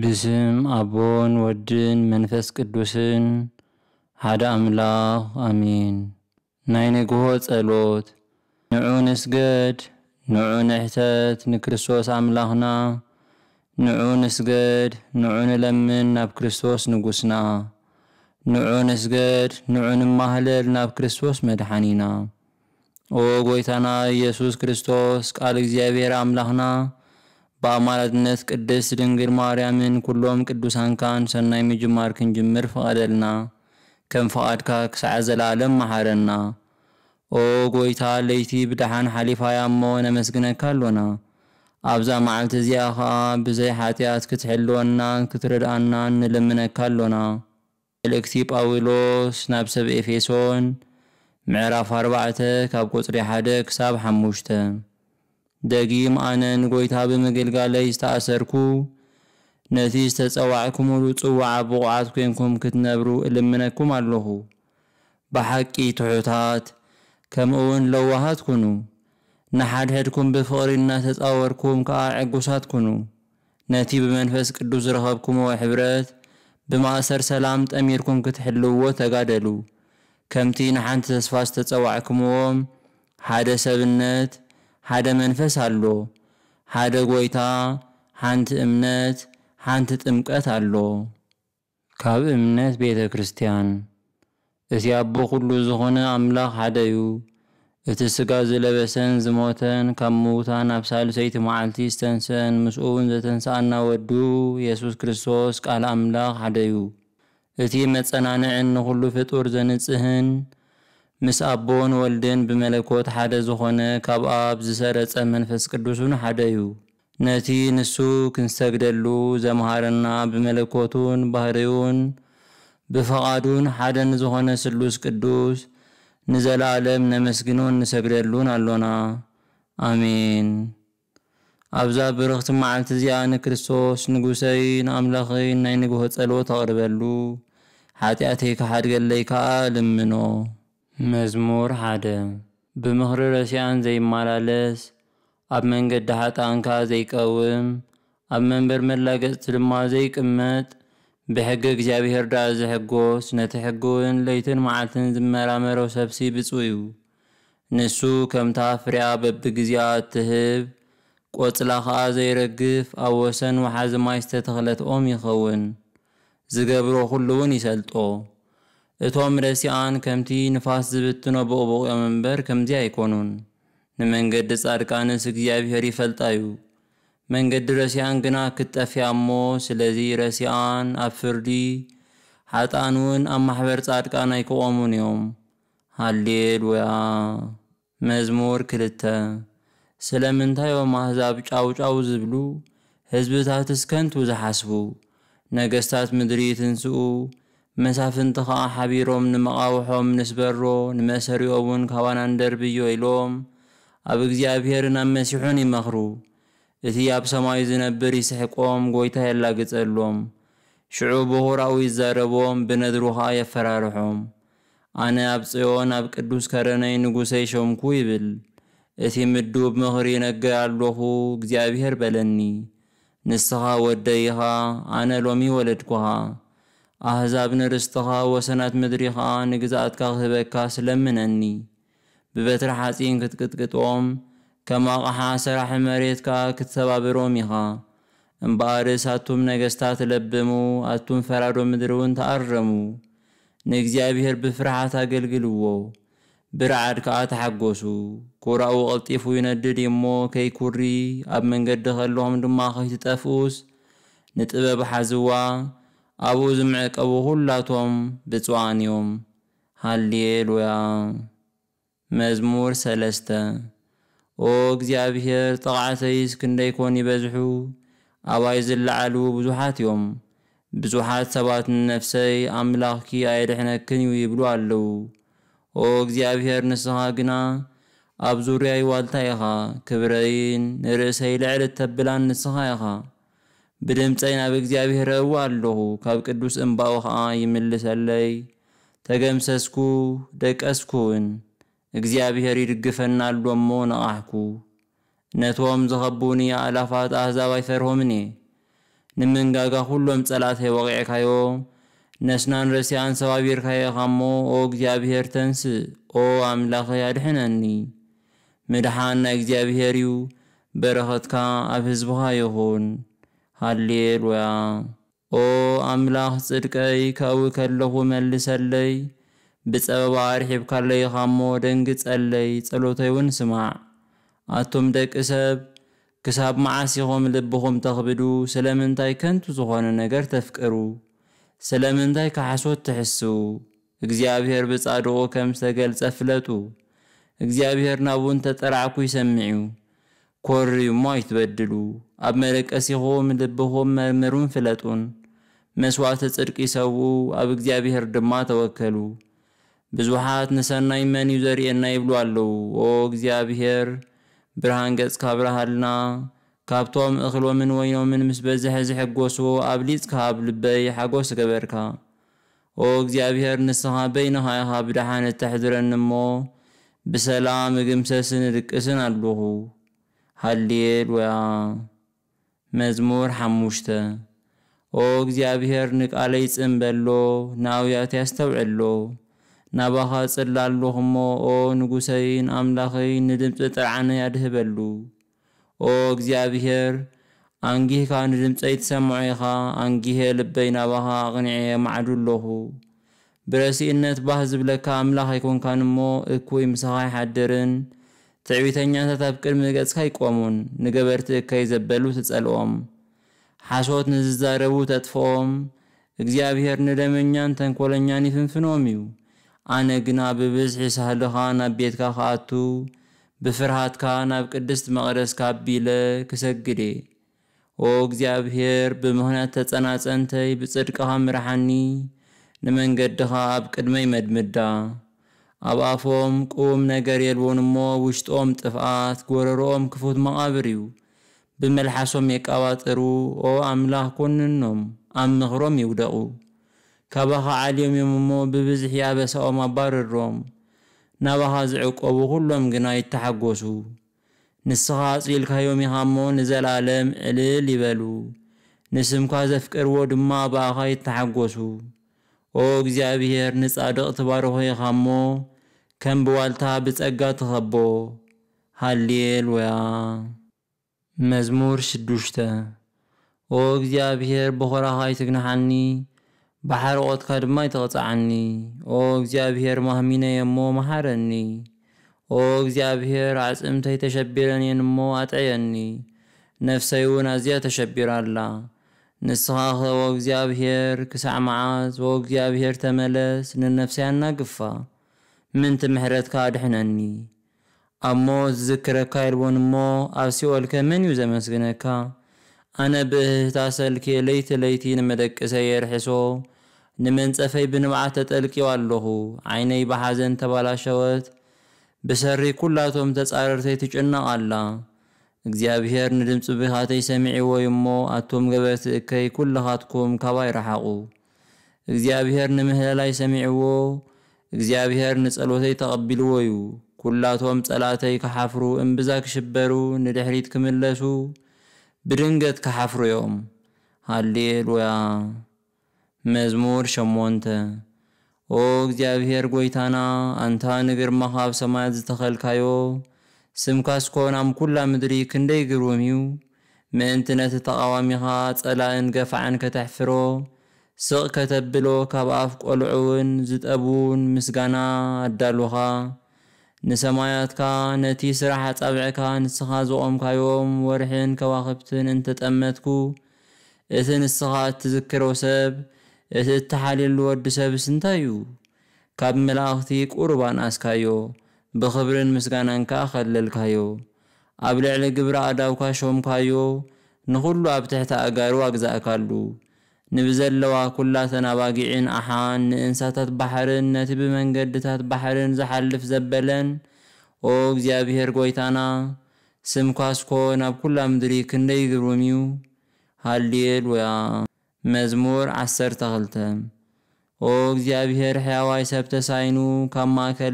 ብስም አቦን ወድን መንፈስ ቅዱስን ሓደ ኣምላኽ ኣሚን። ናይ ንግሆ ጸሎት ንዑ ንስገድ ንዑ ንሕተት ንክርስቶስ ኣምላኽና ንዑ ንስገድ ንዑ ንለምን ናብ ክርስቶስ ንጉስና ንዑ ንስገድ ንዑ ንማህለል ናብ ክርስቶስ መድሓኒና ኦ ጐይታና ኢየሱስ ክርስቶስ ቃል እግዚኣብሔር ኣምላኽና በአማላትነት ቅድስት ድንግል ማርያምን ኩሎም ቅዱሳን ካን ሰናይ ምጅማር ክንጅምር ፍቐደልና ከም ፍቓድካ ክሳዕ ዘላለም መሓረና። ኦ ጎይታ ለይቲ ብድሓን ሓሊፋያ እሞ ነመስግነካ ኣሎና። ኣብዛ መዓልቲ እዚኣ ኸዓ ብዘይ ሓጢኣት ክትሕልወና ክትርድኣና ንልምነካ ኣሎና። መልእክቲ ጳውሎስ ናብ ሰብ ኤፌሶን ምዕራፍ 4 ካብ ቁፅሪ 1 ክሳብ 5 ደጊም ኣነ ንጎይታ ብምግልጋለይ ዝተኣሰርኩ ነቲ ዝተፀዋዕኩምሉ ፅዋዕ ብቑዓት ኮንኩም ክትነብሩ እልምነኩም ኣለኹ ብሓቂ ትሑታት ከምኡ እውን ለዋሃት ኩኑ ንሓድሕድኩም ብፍቕሪ እናተፃወርኩም ከዓ ዕጉሳት ኩኑ ነቲ ብመንፈስ ቅዱስ ዝረኸብኩምዎ ሕብረት ብማእሰር ሰላም ጠሚርኩም ክትሕልውዎ ተጋደሉ ከምቲ ንሓንቲ ተስፋ ዝተፀዋዕኩምዎም ሓደ ሰብነት ሓደ መንፈስ ኣሎ፣ ሓደ ጎይታ፣ ሓንቲ እምነት፣ ሓንቲ ጥምቀት ኣሎ። ካብ እምነት ቤተ ክርስቲያን እቲ ኣቦ ኩሉ ዝኾነ ኣምላኽ ሓደ እዩ። እቲ ስጋ ዝለበሰን ዝሞተን ካብ ምውታን ናብ ሳልሰይቲ መዓልቲ ዝተንስአን እውን ዘተንስኣና ወዱ የሱስ ክርስቶስ ቃል ኣምላኽ ሓደ እዩ። እቲ መጸናንዕን ንኹሉ ፍጡር ዘንጽህን ምስ ኣቦን ወልድን ብመለኮት ሓደ ዝኾነ ካብ ኣብ ዝሰረጸ መንፈስ ቅዱስን ሓደ እዩ ነቲ ንሱ ክንሰግደሉ ዘምሃረና ብመለኮቱን ባህርዩን ብፈቓዱን ሓደ ንዝኾነ ስሉስ ቅዱስ ንዘለዓለም ነመስግኖን ንሰግደሉን ኣሎና ኣሜን ኣብዛ ብርኽቲ መዓልቲ እዚኣ ንክርስቶስ ንጉሰይን ኣምላኽን ናይ ንግሆ ጸሎት ኣቕርበሉ ሓጢኣተይ ክሓድገለይ ከዓ ልምኖ መዝሙር ሓደ ብምኽሪ ረሲኣን ዘይመላለስ ኣብ መንገዲ ሓጣንካ ዘይቀውም ኣብ መንበር መላገፅቲ ድማ ዘይቅመጥ ብሕጊ እግዚኣብሔር ዳ ዝሕጎስ ነቲ ሕጊ ለይትን መዓልትን ዝመራመሮ ሰብሲ ብፁ እዩ። ንሱ ከምታ ፍርያ በቢግዚኣ እትህብ ቆፅላ ከዓ ዘይረግፍ ኣብ ወሰን ወሓዚ ማይ ዝተተኽለት ኦም ይኸውን። ዝገብሮ ዅሉ እውን ይሰልጦ። እቶም ርእሲኣን ከምቲ ንፋስ ዝብትኖ ብኦቦቅዮም እምበር ከምዚ ኣይኮኑን። ንመንገዲ ጻድቃንስ እግዚኣብሔር ይፈልጣ እዩ። መንገዲ ረሲኣን ግና ክትጠፍያ እሞ ስለዚ ረሲኣን ኣብ ፍርዲ ሓጣን እውን ኣብ ማሕበር ጻድቃን ኣይክቖሙን እዮም። ሃሌሉያ። መዝሙር ክልተ ስለምንታዮም ኣሕዛብ ጫውጫው ዝብሉ ህዝብታትስ ከንቱ ዝሓስቡ ነገስታት ምድሪ ትንስኡ መሳፍንቲ ኸዓ ሓቢሮም ንመቓውሖም ንስበሮ ንመእሰሪኦ እውን ካባናንደር ንደርብዮ ኢሎም ኣብ እግዚኣብሔርን ኣብ መሲሑን ይመኽሩ እቲ ኣብ ሰማዩ ዝነብር ይስሕቆም ጐይታ የላግጸሎም ሽዑ ብሁራዊ ይዛረቦም ብነድሩ ኸዓ የፈራርሖም ኣነ ኣብ ጽዮን ኣብ ቅዱስ ከረነይ ንጉሰይ ሸምኩ ይብል እቲ ምዱብ ምኽሪ ነገር ኣለኹ እግዚኣብሔር በለኒ ንስኻ ወደይኻ ኣነ ሎሚ ወለድኩኻ ኣሕዛብ ንርስትኻ ወሰናት ምድሪኻ ንግዛእትካ ክህበካ ስለምነኒ ብበትሪ ሓፂን ክትቅጥቅጦም ከም ኣቕሓ ስራሕ መሬትካ ክትሰባብሮም ኢኻ እምበኣርስ ኣቱም ነገስታት ለብሙ ኣቱም ፈራዶ ምድሪ እውን ተኣረሙ ንእግዚኣብሔር ብፍርሃት ኣገልግልዎ ብርዓድ ከዓ ተሓጎሱ ኩራኡ ቐልጢፉ ይነድድ እሞ ከይኩሪ ኣብ መንገዲ ከለኹም ድማ ከይትጠፍኡስ ንጥበብ ሓዝዋ ኣብኡ ዝምዕቀቡ ሁላቶም ብፅዋን እዮም። ሃሌሉያ። መዝሙር ሰለስተ ኦ እግዚኣብሔር ጥቕዓተይስ ኮን ይበዝሑ ኣባይ ዝለዓሉ ብዙሓት እዮም። ብዙሓት ሰባት ንነፍሰይ ኣምላኽኪ ኣየድሕነክን እዩ ይብሉ ኣለዉ። ኦ እግዚኣብሔር ንስኻ ግና ኣብ ዙርያይ ዋልታ ኢኻ፣ ክብረይን ንርእሰይ ልዕሊ እተብላን ንስኻ ኢኻ። ብድምፀይ ናብ እግዚኣብሔር እው ኣለኹ ካብ ቅዱስ እምባኡ ኸዓ ይምልሰለይ ተገምሰስኩ ደቀስኩውን እግዚኣብሔር ይድግፈና ኣሎ እሞ ነቓሕኩ ነቶም ዝኸቡኒ ኣላፋት ኣሕዛብ ኣይፈርሆምን እየ ንምንጋጋ ኩሎም ጸላተይ ወቂዕካዮ ነስናን ረስያን ሰባቢርካዮ ኢኻ እሞ ኦ እግዚኣብሔር ተንስእ ኦ ኣምላኸ ኣድሕነኒ ምድሓን ናይ እግዚኣብሔር እዩ በረኸትካ ኣብ ህዝብኻ ይኹን ሃሌሉያ። ኦ አምላኽ ጽድቀይ ከው ከለኹ መልሰለይ ብጸበባ ኣርሒብ ካለይኻሞ ደንጊ ጸለይ እውን ስማዕ ኣቶም ደቂ ሰብ ክሳብ መዓሲኹም ልብኹም ተኽብዱ ስለምንታይ ከንቱ ዝኾነ ነገር ተፍቅሩ ስለምንታይ ካሓሶት ትሕስቡ እግዚኣብሔር ብጻድቑ ከም ዝተገልጸ ፍለጡ እግዚኣብሔር እውን ተጠራዕኩ ይሰምዕ እዩ ኮርዩማ ይትበድሉ ኣብ መረቀ ሲኹም ልብኹም መርምሩን ፍለጡን መስዋዕቲ ጽድቂ ይሰዉ ኣብ እግዚኣብሔር ድማ ተወከሉ ብዙሓት ንሰናይ መን እዩ ዘርእየና ይብሉ ኣለው ኦ እግዚኣብሔር ብርሃን ገጽካ ብርሃልና ካብቶም እኽሎምን ወይኖምን ምስ በዝሐ ዝሕጐሱ ኣብ ሊጽካ ኣብ ልበይ ሓጐስ ገበርካ ኦ እግዚአብሔር ንስኻ በይንኻ ኢኻ ብድሓን እተሕድረኒ እሞ ብሰላም እግምሰስን ርቅስን ኣለኹ ሃሌሉያ መዝሙር ሓሙሽተ ኦ እግዚኣብሔር ንቃለይ ፅምበሎ ንኣውያት ያስተውዕሎ ናባኻ ጽላለኹ እሞ ኦ ንጉሰይን ኣምላኸይን ንድምፂ ጥርዓነ ያድህበሉ ኦ እግዚኣብሔር ኣንጊህካ ንድምፀይ ትሰምዖ ኢኻ ኣንጊሄ ልበይ ናባኻ ኣቕኒዐየ ማዕዱ ኣለኹ ብረሲእነት ባህ ዝብለካ ኣምላኽ ኣይኮንካን እሞ እኩይ ምሳኻ ይሓድርን ትዕቢተኛታት ኣብ ቅድሚ ገጽካ ይቆሙን ንገበርቲ እከይ ዘበሉ ትጸልኦም ሓሶት ንዝዛረቡ ተጥፍኦም እግዚኣብሔር ንደመኛን ተንኰለኛን ይፍንፍኖም እዩ ኣነ ግና ብብዝሒ ሳህልኻ ናብ ቤትካ ኸኣቱ ብፍርሃትካ ናብ ቅድስት መቕደስካ ኣቢለ ክሰግዴ ኦ እግዚኣብሔር ብምኽንያት ተጸናጸንተይ ብጽድቅኻ ምርሓኒ ንመንገድኻ ኣብ ቅድመይ መድምዳ አብኣፎም ቁም ነገር የልቦንሞ ውሽጦም ጥፍኣት ጎረሮኦም ክፉት መቓብር እዩ ብመልሓሶም የቃባጥሩ ኦ ኣምላኽ ኮንኖም ኣብ ምኽሮም ይውደቑ ካባኻ ዓልዮም እዮም እሞ ብብዝሕ ያበሳኦም ኣባርሮም ናባኻ ዝዕቆቡ ኩሎም ግና ይተሓጐሱ ንስኻ ኣጽሊልካዮም ኢኻ እሞ ንዘላለም ዕልል ይበሉ ንስምካ ዘፍቅርዎ ድማ ባእኻ ይተሓጐሱ ኦ እግዚአብሔር ንጻድቅ ትባርኾ ኢኻ እሞ ከም ብዋልታ ብጸጋ ትኸቦ ሃሌሉያ መዝሙር ሽዱሽተ ኦ እግዚአብሔር ብኾራኻ ይትግናሓኒ ብሓርቆትካ ድማ ይተቕፅዓኒ ኦ እግዚአብሔር ማህሚነየ እሞ መሓረኒ ኦ እግዚአብሔር ዓፅምተይ ተሸቢረን እየን እሞ ኣጥዕየኒ ነፍሰይ እውን ኣዝያ ተሸቢራላ ንስኻ ኸ እግዚአብሔር ክሳዕ መዓዝ ወእግዚአብሔር ተመለስ ንነፍሰያና ግፋ ምንቲ ምሕረትካ ኣድሕነኒ ኣብ ሞት ዝዝክረካ የልቦን እሞ ኣብ ሲኦልከ መን እዩ ዘመስግነካ ኣነ ብእህታ ሰልኪ ለይቲ ለይቲ ንመደቅሰይ የርሕሶ ንመንፀፈይ ብንብዓት ተጠልቂው ኣለኹ ዓይነይ ብሓዘን ተባላሸወት ብሰሪ ኩላቶም ተጻረርተይ ትጭነቕ ኣላ እግዚአብሔር ንድምፂ ብኻተይ ሰሚዕዎ እሞ ኣቶም ገበርቲ እከይ ኩላኻትኩም ካባይ ረሓቑ እግዚኣብሔር ንምህለላይ ሰሚዕዎ እግዚኣብሔር ንጸሎተይ ተቐቢልዎ እዩ ኩላቶም ጸላተይ ክሓፍሩ እምብዛ ክሽበሩ ንድሕሪት ክምለሱ ብድንገት ክሓፍሩ እዮም ሃሌሉያ መዝሙር ሸሞንተ ኦ እግዚኣብሔር ጐይታና ኣንታ ንግርማኻ ኣብ ሰማያት ዝተኸልካዮ سمكاس كون عم كل مدري كندي قروميو ما انت نت تقاومي خات ألا انقف عن كتحفرو سق كتبلو كباف قلعون زد أبون مسقنا الدلوها نسمايات كا نتي سرحة أبعكا نسخاز وقمكا يوم ورحين كواخبتن انت تأمتكو إثن السخات تذكر وسب إثن التحالي الورد سب سنتايو كاب ملاغتيك أربان أسكايو ብኽብርን ምስጋናን ከዓ ኸለልካዮ ኣብ ልዕሊ ግብሪ ኣዳውካ ሾምካዮ ንዅሉ ኣብ ትሕቲ ኣጋሩ ኣግዛእካሉ ንብዘለዋ ኩላተን ኣባጊዕን ኣሓን ንእንሳታት ባሕርን ነቲ ብመንገድታት ባሕርን ዝሓልፍ ዘበለን ኦ እግዚኣብሔር ጐይታና ስምኳስኮ ናብ ኩላ ምድሪ ክንደይ ግሩም እዩ ሃሌሉያ መዝሙር 12 ኦ እግዚአብሔር ሕያዋይ ሰብተ ሳይኑ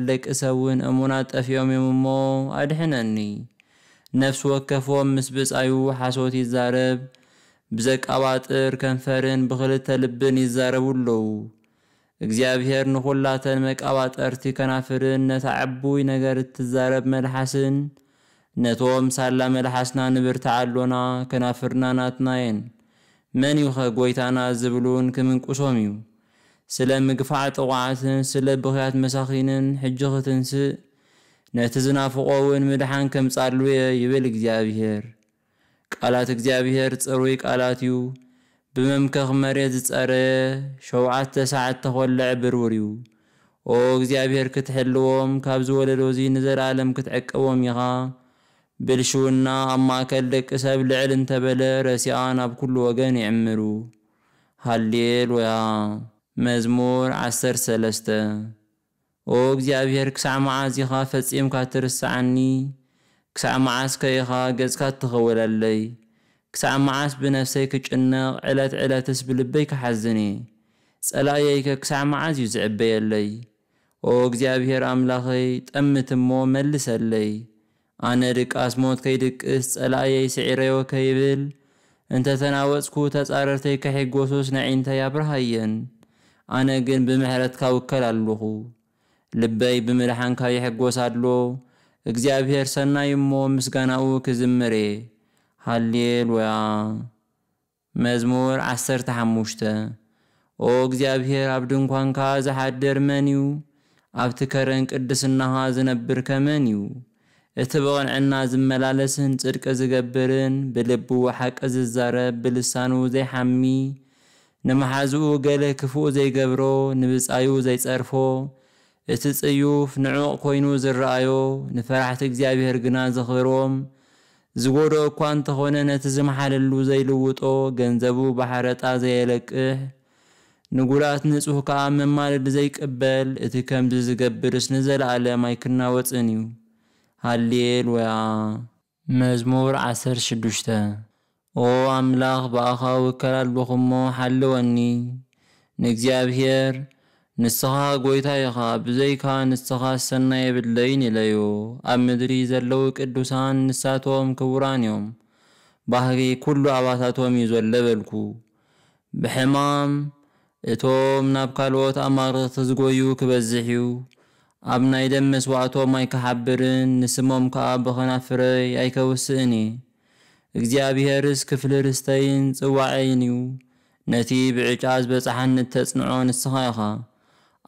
ደቂ ሰውን እሙና ጠፊኦም እዮም እሞ አድሕነኒ ነፍስ ወከፎም ምስ ብፃዩ ሓሶት ይዛረብ ብዘቃባጥር ከንፈርን ብኽልተ ልብን ይዛረቡ ኣለዉ። እግዚአብሔር ንዅላተን መቃባጠርቲ ከናፍርን ነታ ዓቡይ ነገር እትዛረብ መልሓስን ነቶም ሳላ መልሓስና ንብርታ ኣሎና ከናፍርና ናትናየን መን ይኸ ጐይታና ዝብሉን ክምንቁሶም እዩ። سلا مقفع طوعة سلا بخيات مساخين حجخة تنسي نتزنا فقوين مدحان كم صارلوية يبل اكزيابيهير قالات اكزيابيهير تصروي قالاتيو بممكخ مريد تصاري شوعات تساعد تخول عبر وريو او اكزيابيهير كتحلوهم كابزو ولدوزي نزر عالم كتعقوهم يخا بلشونا اما كلك اساب لعلن تبلي رسيان اب وقان يعمرو هالليل ويا መዝሙር 13 ኦ እግዚኣብሔር ክሳዕ መዓዝ ኢኻ ፈጺምካ ትርስዓኒ ክሳዕ መዓስ ከኢኻ ገጽካ እትኸውለለይ ክሳዕ መዓስ ብነፍሰይ ክጭነቕ ዕለት ዕለትስ ብልበይ ክሓዝኒ ጸላየይከ ክሳዕ መዓዝ እዩ ዝዕበየለይ ኦ እግዚኣብሔር ኣምላኸይ ጠምት እሞ መልሰለይ ኣነ ድቃስ ሞት ከይድቅስ ጸላየይ ስዒረዮ ከይብል እንተተናወጽኩ ተጻረርተይ ከሕጐሱስ ናዒንተይ ኣብርሃየን ኣነ ግን ብምሕረትካ ውከል ኣለኹ ልበይ ብምድሓንካ ይሕጐስ ኣሎ እግዚኣብሔር ሰናይ እሞ ምስጋናኡ ክዝምር ሃሌሉያ መዝሙር 15 ኦ እግዚኣብሔር ኣብ ድንኳንካ ዝሓድር መን እዩ ኣብቲ ከረን ቅድስናኻ ዝነብር ከመን እዩ እቲ ብቕንዕና ዝመላለስን ጽድቂ ዝገብርን ብልቡ ሓቂ ዝዛረብ ብልሳኑ ዘይሓሚ ንመሓዝኡ ገለ ክፉእ ዘይገብሮ ንብፃዩ ዘይፀርፎ እቲ ፅዩፍ ንዕቕ ኮይኑ ዝረኣዮ ንፈራሕቲ እግዚኣብሔር ግና ዘኽብርዎም ዝጎዶ እኳ እንተኾነ ነቲ ዝመሓለሉ ዘይልውጦ ገንዘቡ ባሕረጣ ዘየለቅሕ ንጉላት ንጹህ ከዓ መማለድ ዘይቅበል እቲ ከምዚ ዝገብርስ ንዘለኣለም ኣይክናወፅን እዩ ሃሌሉያ መዝሙር 16 ኦ ኣምላኽ በኣኻ ውከል ኣለኹ እሞ ሓልወኒ ንእግዚኣብሔር ንስኻ ጐይታ ኢኻ ብዘይካ ንስኻ ሰና የብለይን ኢለዩ ኣብ ምድሪ ዘለዉ ቅዱሳን ንሳቶም ክቡራን እዮም ባህሪ ኩሉ ኣባታቶም እዩ ዘሎ በልኩ ብሕማም እቶም ናብ ካልኦት ኣማርኽቲ ዝጐዩ ክበዝሕ እዩ ኣብ ናይ ደም መስዋዕቶም ኣይከሓብርን ንስሞም ከዓ ብኸናፍረይ ኣይከውስእን እየ እግዚኣብሔርስ ክፍሊ ርስተይን ጽዋዐይን እዩ ነቲ ብዕጫ ዝበጽሓነት ተጽንዖ ንስኻ ኢኻ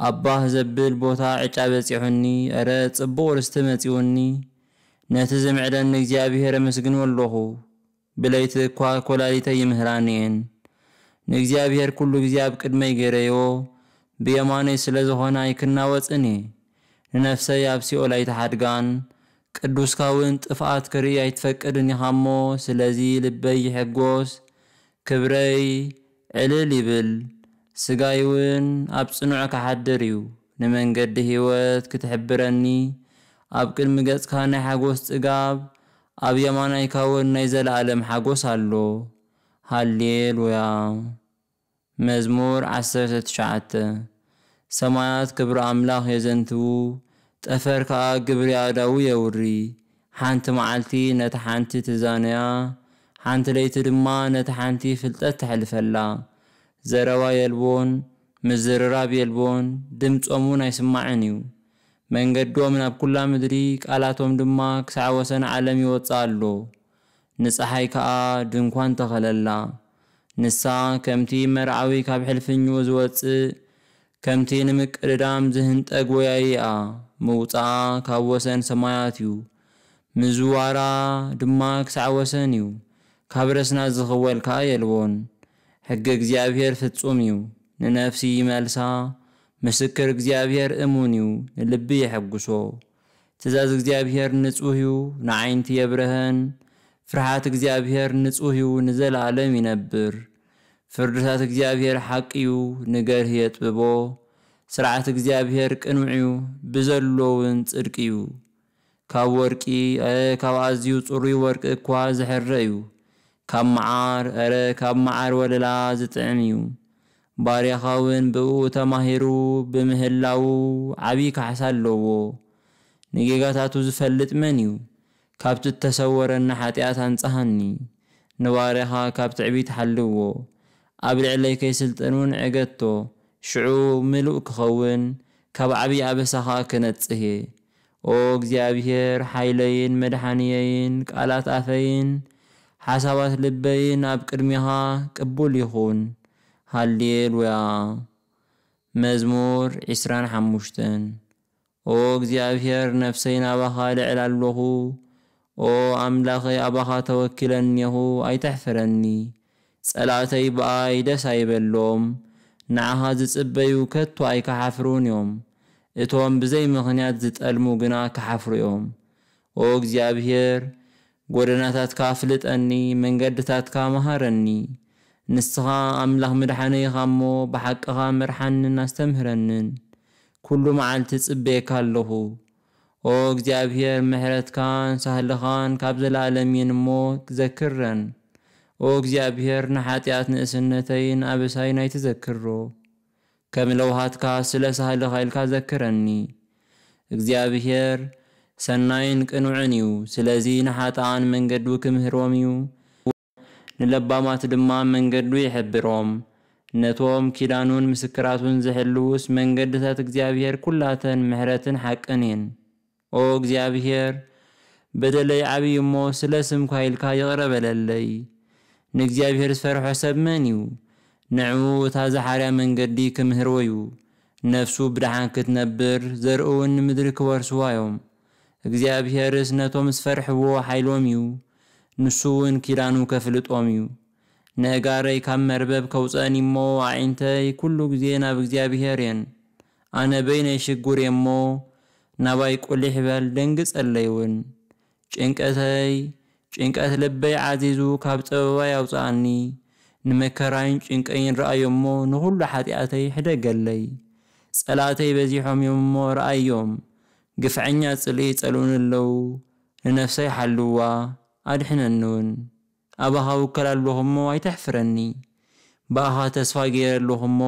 ኣባህ ዘብል ቦታ ዕጫ በጺሑኒ ኣረ ጽቡቕ ርስቲ መጺኡኒ ነቲ ዝምዕለኒ እግዚኣብሔር ኣመስግን ኣለኹ ብለይቲ እኳ ኮላሊተይ ይምህራኒ እየን ንእግዚኣብሔር ኩሉ ግዜ ኣብ ቅድመይ ገይረዮ ብየማነይ ስለ ዝኾነ ኣይክናወፅን እየ ንነፍሰይ ኣብ ሲኦል ኣይተሓድጋን ቅዱስካውን ጥፋት ክሪ ኣይትፈቅድን ይሃሞ ስለዚ ልበይ ይሕጎስ ክብረይ ዕልል ይብል ስጋይ እውን ኣብ ጽኑዕ ካሓድር እዩ ንመንገዲ ህይወት ክትሕብረኒ ኣብ ቅድሚ ገጽካ ናይ ሓጎስ ጽጋብ ኣብ የማናይካ እውን ናይ ዘለኣለም ሓጎስ ኣሎ ሃሌሉያ መዝሙር 19 ሰማያት ክብሪ ኣምላኽ የዘንትዉ ጠፈር ከዓ ግብሪ ኣእዳው የውሪ ሓንቲ መዓልቲ ነቲ ሓንቲ ትዛነያ ሓንቲ ለይቲ ድማ ነቲ ሓንቲ ፍልጠት ተሕልፈላ ዘረባ የልቦን ምዝርራብ የልቦን ድምፆም እውን ኣይስማዕን እዩ መንገዶም ናብ ኩላ ምድሪ ቃላቶም ድማ ክሳዕ ወሰን ዓለም ይወፅእ ኣሎ ንፀሓይ ከዓ ድንኳን ተኸለላ ንሳ ከምቲ መርዓዊ ካብ ሕልፍኙ ዝወፅእ ከምቲ ንምቅድዳም ዝህንጠግ ወያይ ኣ ምውፃእ ካብ ወሰን ሰማያት እዩ ምዝዋራ ድማ ክሳዕ ወሰን እዩ ካብ ረስና ዝኽወልካ የልዎን ሕጊ እግዚኣብሔር ፍጹም እዩ ንነፍሲ ይመልሳ ምስክር እግዚኣብሔር እሙን እዩ ንልቢ የሐጉሶ ትእዛዝ እግዚኣብሔር ንጹህ እዩ ንዓይንቲ የብርህን ፍርሓት እግዚኣብሔር ንጹህ እዩ ንዘለኣለም ይነብር ፍርድታት እግዚኣብሔር ሓቂ እዩ ንገርህ የጥብቦ ስርዓት እግዚኣብሔር ቅንዕ እዩ ብዘሎ እውን ጽድቂ እዩ ካብ ወርቂ ካብ ኣዝዩ ጽሩይ ወርቂ እኳ ዝሕረ እዩ ካብ መዓር ረ ካብ መዓር ወለላ ዝጥዕም እዩ ባርኻ እውን ብእኡ ተማሂሩ ብምህላው ዓብዪ ካሕሳ ኣለዎ ንጌጋታቱ ዝፈልጥ መን እዩ ካብቲ እተሰወረና ሓጢኣት ኣንጽሃኒ ንባርኻ ካብ ትዕቢት ሓልዎ ኣብ ልዕለይ ከይስልጥን እውን ዕገቶ ሽዑ ምሉእ ክኸውን ካብ ዓብዪ ኣበሳኻ ክነጽህ እየ ኦ እግዚኣብሔር ሓይለይን መድሓንየይን ቃላት ኣፈይን ሓሳባት ልበይን ኣብ ቅድሚኻ ቅቡል ይኹን ሃሌሉያ መዝሙር 25 ኦ እግዚኣብሔር ነፍሰይ ናባኻ ልዕል ኣለኹ ኦ ኣምላኸይ ኣባኻ ተወኪለኒኹ ኣይተሕፍረኒ ጸላእተይ በኣይ ደስ ኣይበሎም نعها زتب يوكت واي كحفرون يوم اتوام بزي مغنيات زت الموغنا كحفر يوم اوك زيابهير قرناتات كافلت اني من قدتات كامهار اني نسخا املاح مرحاني غامو بحق مرحان الناس تمهرنن كل ما عالت تسبيك الله اوك زيابهير مهرت كان سهل خان كابزل عالمين مو تذكرن ኦ እግዚአብሔር ንኃጢኣት ንእስነተይን ኣብሳይን ኣይትዘክሮ ከም ለውሃትካ ስለ ሳህሊ ኻይልካ ዘክረኒ እግዚኣብሔር ሰናይን ቅኑዕን እዩ ስለዚ ንሓጣን መንገዱ ክምህሮም እዩ ንለባማት ድማ መንገዱ ይሕብሮም ነቶም ኪዳኑን ምስክራቱን ዘሕልውስ መንገድታት እግዚኣብሔር ኩላተን ምሕረትን ሓቅን እየን ኦ እግዚኣብሔር በተለይ ዓብዪ እሞ ስለ ስምካ ኢልካ ይቕረበለለይ ንእግዚኣብሔር ዝፈርሖ ሰብ መን እዩ ንዕኡ እታ ዝሓርያ መንገዲ ክምህርዎ እዩ ነፍሱ ብድሓን ክትነብር ዘርኢ እውን ንምድሪ ክወርስዋ እዮም እግዚኣብሔርስ ነቶም ዝፈርሕዎ ሓይሎም እዩ ንሱ እውን ኪዳኑ ከፍልጦም እዩ ንእጋረይ ካብ መርበብ ከውፀአን እሞ ኣዒንተይ ኩሉ ግዜ ናብ እግዚኣብሔር እየን ኣነ በይነይ ሽጉር እየ እሞ ናባይ ቁልሕ በል ደንግፀለይ እውን ጭንቀተይ ጭንቀት ልበይ ዓዚዙ ካብ ፀበባ ያውፃኣኒ ንመከራይን ጭንቀይን ረአዮ እሞ ንኹሉ ሓጢኣተይ ሕደገለይ ጸላተይ በዚሖም እዮም እሞ ረአዮም ግፍዐኛ ጽልኢ ይጸልኡን ኣለዉ ንነፍሰይ ሓልዋ ኣድሕነኒውን ኣባኻ ውከል ኣለኹ እሞ ኣይተሕፍረኒ ብኣኻ ተስፋ ገይረ ኣለኹ እሞ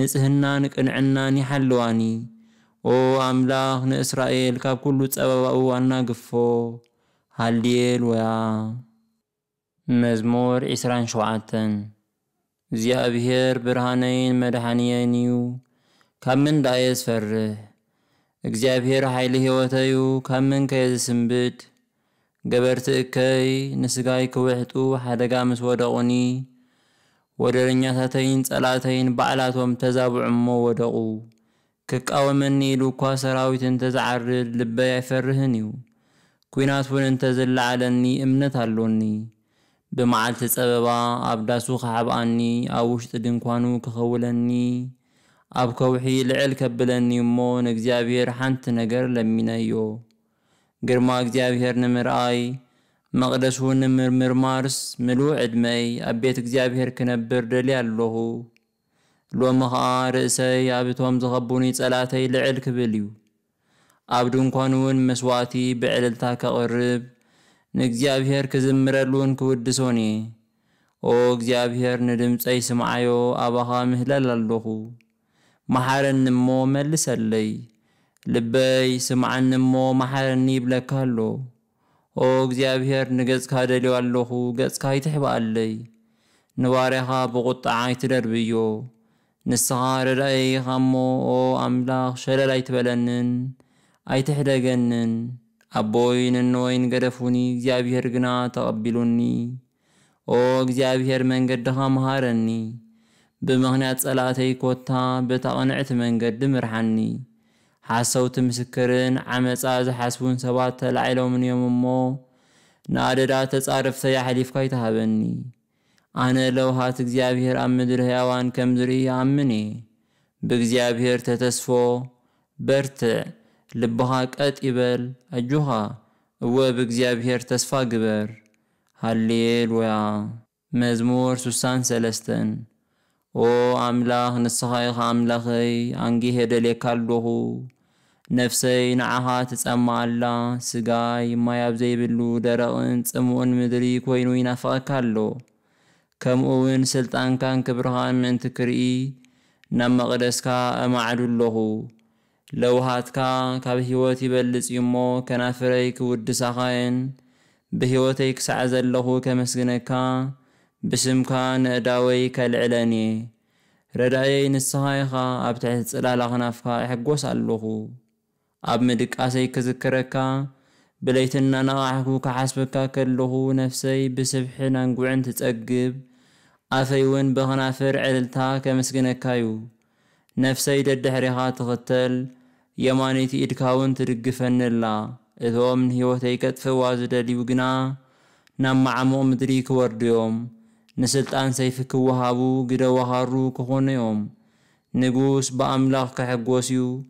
ንጽህናን ቅንዕናን ይሓልዋኒ ኦ ኣምላኽ ንእስራኤል ካብ ኩሉ ጸበባ ኣናግፎ ሃሌሉያ መዝሙር 27 እግዚአብሔር ብርሃነይን መድሓንየን እዩ ካብ ምን ዳእየ ዝፈርህ እግዚአብሔር ሓይሊ ህይወተዩ ካብ ምን ከየ ዝስምብድ ገበርቲ እከይ ንስጋይ ክውሕጡ ሓደጋ ምስ ወደቑኒ ወደረኛታተይን ጸላተይን ባዕላቶም ተዛብዑ እሞ ወደቑ ክቃወመኒ ኢሉ እኳ ሰራዊትን ተዝዓርድ ልበይ ኣይፈርህን እዩ ኩናት እውን እንተዘለዓለኒ እምነት ኣሎኒ ብመዓልቲ ፀበባ ኣብ ዳሱ ክሓብኣኒ ኣብ ውሽጢ ድንኳኑ ክኸውለኒ ኣብ ከውሒ ልዕል ከብለኒ እሞ ንእግዚኣብሔር ሓንቲ ነገር ለሚነዮ ግርማ እግዚኣብሔር ንምርኣይ መቕደሱ ንምርምርማርስ ምሉእ ዕድመይ ኣብ ቤት እግዚኣብሔር ክነብር ደልየ ኣለኹ ሎሚ ከዓ ርእሰይ ኣብ እቶም ዝኸቡኒ ጸላተይ ልዕል ክብል እዩ ኣብ ድንኳን እውን መስዋእቲ ብዕልልታ ከቕርብ ንእግዚኣብሄር ክዝምረሉን ክውድሶን እየ ኦ እግዚኣብሄር ንድምፀይ ስምዓዮ ኣባኻ ምህለል ኣለኹ መሓረኒ እሞ መልሰለይ ልበይ ስምዓኒ እሞ መሓረኒ ይብለካ ኣሎ ኦ እግዚኣብሄር ንገጽካ ደልዮ ኣለኹ ገጽካ ይትሕብኣለይ ንባርኻ ብቝጣዓ ይትደርብዮ ንስኻ ረዳእየኢኻ እሞ ኦ ኣምላኽ ሸለላ ኣይትበለንን አይትሕደገንን አቦይን ወይን ገደፉኒ እግዚአብሔር ግና ተቀቢሉኒ። ኦ እግዚአብሔር መንገድኻ መሃረኒ፣ ብምኽንያት ጸላእተይ ኮታ በታ መንገዲ ምርሓኒ። ሓሰውቲ ምስክርን ዓመፃ ዝሓስቡን ሰባት ተላዒሎምን እዮም እሞ ንኣደዳ ተጻርፍተ ያሕሊፍካ ይተሃበኒ። ኣነ ለውሃት እግዚአብሔር ኣብ ምድሪ ህያዋን ከም ዝርኢ ኣምን እየ። ብእግዚኣብሔር ተተስፎ በርትዕ ልብኻ ቀጥ ይበል እጁኻ እወ ብእግዚአብሔር ተስፋ ግበር ሃሌሉያ መዝሙር 63 ኦ ኣምላኽ ንስኻ ኢኻ ኣምላኸይ ኣንጊሄ ደልየካ ኣለኹ ነፍሰይ ንዓኻ ትጸማኣላ ስጋይ ማይ ኣብ ዘይብሉ ደረቕን ጽምኡን ምድሪ ኮይኑ ይናፍቐካ ኣሎ ከምኡ እውን ስልጣንካን ክብርኻን ምእንቲ ክርኢ ናብ መቕደስካ እማዕዱ ኣለኹ ለውሃትካ ካብ ህይወት ይበልፅ እሞ ከናፍረይ ክውድሳኻየን ብህይወተይ ክሳዕ ዘለኹ ከመስግነካ ብስምካ ንእዳወይ ከልዕለን እየ ረዳእየይ ንስኻ ኢኻ ኣብ ትሕቲ ፅላላ ኽናፍካ ይሕጐስ ኣለኹ ኣብ ምድቃሰይ ክዝክረካ ብለይትና ነቓሕኩ ክሓስበካ ከለኹ ነፍሰይ ብስብሕን ኣንጒዕን ትጸግብ ኣፈይ እውን ብኽናፍር ዕልልታ ከመስግነካ እዩ ነፍሰይ ደድሕሪኻ ትኽተል يمانيتي إدكاون تدقفن الله إذوم نهيوتي كتف وازد ليوغنا نام معمو مدري كورد يوم نسلطان سيفك وهابو قد وهارو كخون يوم نقوس بأملاق كحقوسيو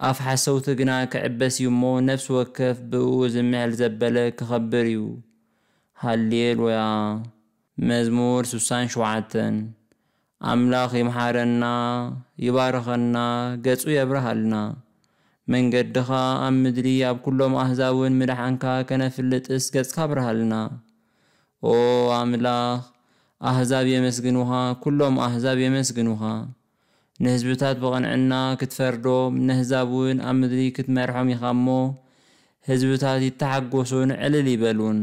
أفحسو تقنا كعبسيو مو نفس وكف بوز محل زبالة كخبريو هالليل ويا مزمور سوسان شوعتن أملاخ يمحارنا يبارخنا قدسو يبرهلنا من قدخا أم مدري أب كلهم أهزاون مدح عنكا كنفلت اسكت كابرهالنا أو أملاخ أهزاب يمسجنوها كلهم أهزاب يمسجنوها نهزبتات بقنعنا كتفردوم نهزابون أم مدري كتمرحم يخمو هزبتات يتحقسون علل يبلون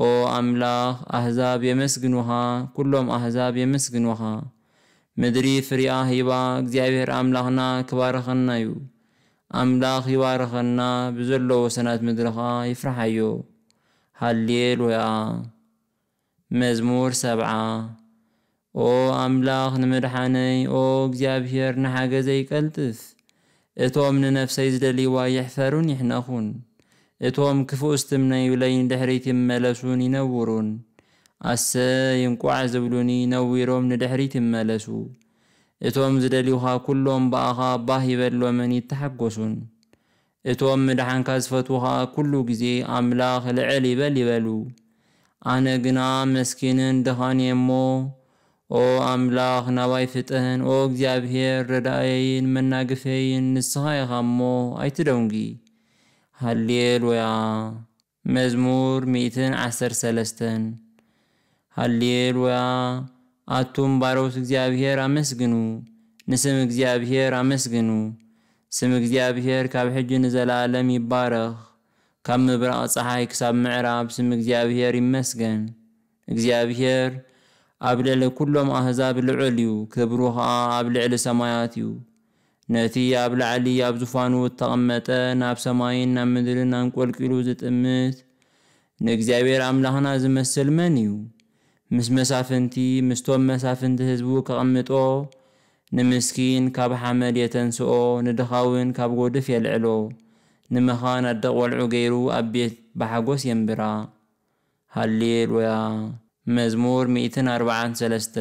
أو أملاخ أهزاب يمسجنوها كلهم أهزاب يمسجنوها مدري فريا هيبا እግዚአብሔር አምላኽና ክባርኸና እዩ أملاخ يوارخنا بزلو وسنات مدرخا يفرحيو هالليل ويا مزمور سبعة أو أملاخ نمرحاني أو هير نحاق زي كالتف إتوم ننفسي زدلي ويحفرون يحنخون إتوم كفو استمني ولين دحريتي ملسون ينورون أسا ينقع زبلوني نويروم ندحريتي ملسون እቶም ዝደልዩኻ ኩሎም በኣኻ ባህ ይበሎምን ይተሓጐሱን እቶም ምድሓንካ ዝፈትውኻ ኩሉ ግዜ ኣምላኽ ልዕል ይበል ይበሉ ኣነ ግና መስኪንን ድኻን እሞ ኦ ኣምላኽ ናባይ ፍጥህን ኦ እግዚኣብሔር ረዳእየይን መናግፈይን ንስኻ ኢኻ እሞ ኣይትደንጊ ሃሌሉያ መዝሙር 113 ሃሌሉያ አቱም ባሮስ እግዚአብሔር አመስግኑ ንስም እግዚአብሔር አመስግኑ ስም እግዚአብሔር ካብ ሕጂ ንዘላለም ይባረኽ ካብ ምብራቕ ፀሓይ ክሳብ ምዕራብ ስም እግዚአብሔር ይመስገን እግዚአብሔር ኣብ ልዕሊ ኩሎም ኣህዛብ ልዑል እዩ ክብሩ ኸዓ ኣብ ልዕሊ ሰማያት እዩ ነቲ ኣብ ላዕሊ ኣብ ዙፋኑ እተቐመጠ ናብ ሰማይን ናብ ምድርን ኣንቈልቂሉ ዝጥምት ንእግዚኣብሔር ኣምላኽና ዝመስል መን እዩ ምስ መሳፍንቲ ምስቶም መሳፍንቲ ህዝቡ ከቐምጦ ንምስኪን ካብ ሓመድ የተንስኦ ንድኻውን ካብ ጎድፍ የልዕሎ ንመኻን ኣደቕ ወልዑ ገይሩ ኣብ ቤት ብሓጎስ የንብራ ሃሌሉያ መዝሙር 143